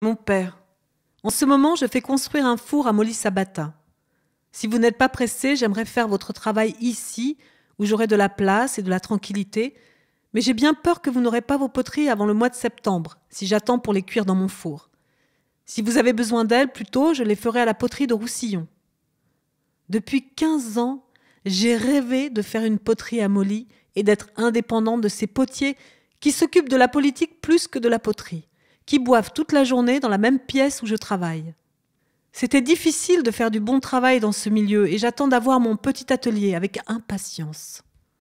Mon père, en ce moment, je fais construire un four à Molly Sabata. Si vous n'êtes pas pressé, j'aimerais faire votre travail ici, où j'aurai de la place et de la tranquillité, mais j'ai bien peur que vous n'aurez pas vos poteries avant le mois de septembre, si j'attends pour les cuire dans mon four. Si vous avez besoin d'elles, plutôt, je les ferai à la poterie de Roussillon. Depuis 15 ans, j'ai rêvé de faire une poterie à Molly et d'être indépendante de ces potiers qui s'occupent de la politique plus que de la poterie qui boivent toute la journée dans la même pièce où je travaille. C'était difficile de faire du bon travail dans ce milieu et j'attends d'avoir mon petit atelier avec impatience.